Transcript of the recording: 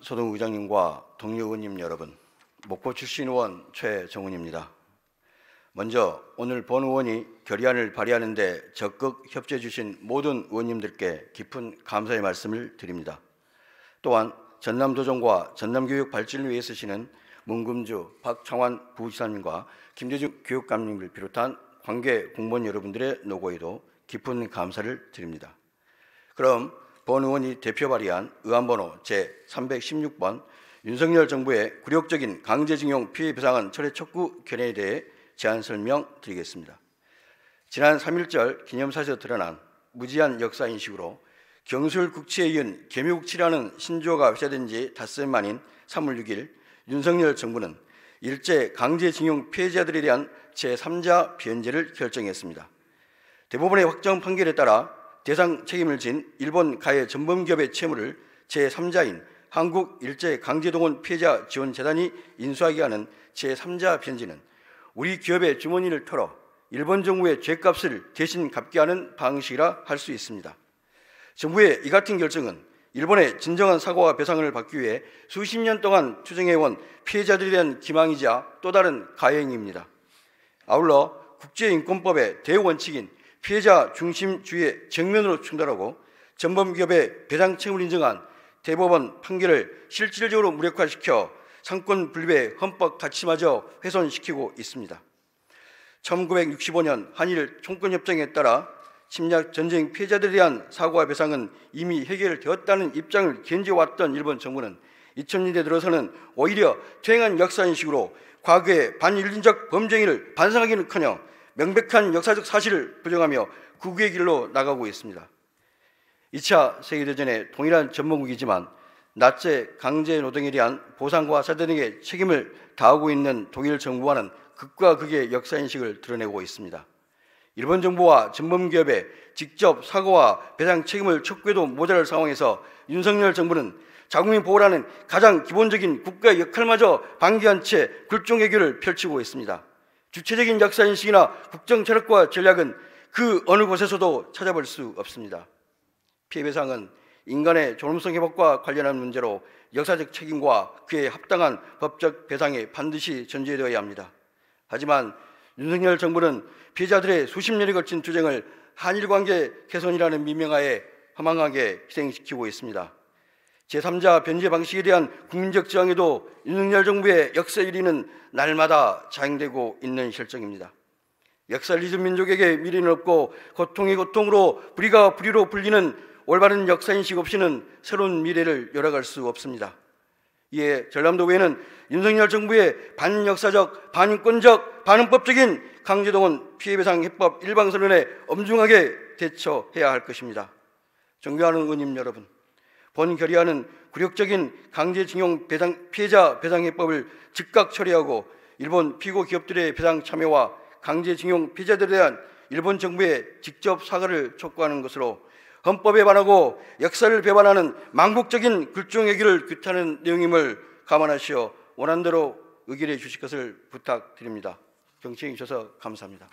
소동 의장님과 동료 의원님 여러분, 목포 출신 의원 최정훈입니다. 먼저 오늘 본 의원이 결의안을 발의하는데 적극 협조해 주신 모든 의원님들께 깊은 감사의 말씀을 드립니다. 또한 전남도정과 전남교육 발전을 위해 쓰시는 문금주 박창환 부지사님과 김재중 교육감님을 비롯한 관계 공무원 여러분들의 노고에도 깊은 감사를 드립니다. 그럼 권 의원이 대표 발의한 의안번호 제316번 윤석열 정부의 굴욕적인 강제징용 피해 배상안 철회 촉구 견해에 대해 제안 설명 드리겠습니다. 지난 3.1절 기념사에서 드러난 무지한 역사인식으로 경술 국치에 이은 개미국치라는 신조어가 회자된 지 닷새 만인 3월 6일 윤석열 정부는 일제 강제징용 피해자들에 대한 제3자 변제를 결정했습니다. 대법원의 확정 판결에 따라 대상 책임을 진 일본 가해 전범기업의 채무를 제3자인 한국 일제 강제동원 피해자 지원 재단이 인수하게 하는 제3자 편지는 우리 기업의 주머니를 털어 일본 정부의 죄값을 대신 갚게 하는 방식이라 할 수 있습니다. 정부의 이 같은 결정은 일본의 진정한 사과와 배상을 받기 위해 수십 년 동안 투쟁해온 피해자들에 대한 기망이자 또 다른 가행입니다. 해위 아울러 국제인권법의 대원칙인 피해자 중심주의의 정면으로 충돌하고 전범기업의 배상 책임을 인정한 대법원 판결을 실질적으로 무력화시켜 상권 분립의 헌법 가치마저 훼손시키고 있습니다. 1965년 한일 총권협정에 따라 침략 전쟁 피해자들에 대한 사고와 배상은 이미 해결되었다는 입장을 견제해왔던 일본 정부는 2000년대 들어서는 오히려 퇴행한 역사인식으로 과거의 반인륜적 범죄를 반성하기는커녕 명백한 역사적 사실을 부정하며 국의 길로 나가고 있습니다. 2차 세계대전의 동일한 전문국이지만 낮제 강제 노동에 대한 보상과 사대 등의 책임을 다하고 있는 독일 정부와는 극과 극의 역사인식을 드러내고 있습니다. 일본 정부와 전범기업에 직접 사고와 배상 책임을 촉구해도 모자랄 상황에서 윤석열 정부는 자국민 보호라는 가장 기본적인 국가의 역할마저 방기한 채 굴종 외교를 펼치고 있습니다. 주체적인 역사인식이나 국정 철학과 전략은 그 어느 곳에서도 찾아볼 수 없습니다. 피해배상은 인간의 존엄성 회복과 관련한 문제로 역사적 책임과 그에 합당한 법적 배상이 반드시 전제되어야 합니다. 하지만 윤석열 정부는 피해자들의 수십 년에 걸친 투쟁을 한일 관계 개선이라는 미명하에 허망하게 희생시키고 있습니다. 제3자 변제 방식에 대한 국민적 저항에도 윤석열 정부의 역사 1리는 날마다 자행되고 있는 실정입니다. 역사를 잊은 민족에게 미래는 없고 고통이 고통으로 불의가 불의로 불리는 올바른 역사인식 없이는 새로운 미래를 열어갈 수 없습니다. 이에 전남도 외에는 윤석열 정부의 반역사적, 반인권적, 반응법적인 강제동원 피해배상 해법 일방선언에 엄중하게 대처해야 할 것입니다. 존경하는 의원님 여러분. 본결의안은 굴욕적인 강제징용 배상, 피해자 배상해법을 즉각 처리하고 일본 피고 기업들의 배상 참여와 강제징용 피해자들에 대한 일본 정부의 직접 사과를 촉구하는 것으로 헌법에 반하고 역사를 배반하는 망국적인 굴종얘기를 규탄하는 내용임을 감안하시어 원한대로 의결해 주실 것을 부탁드립니다. 경청해 주셔서 감사합니다.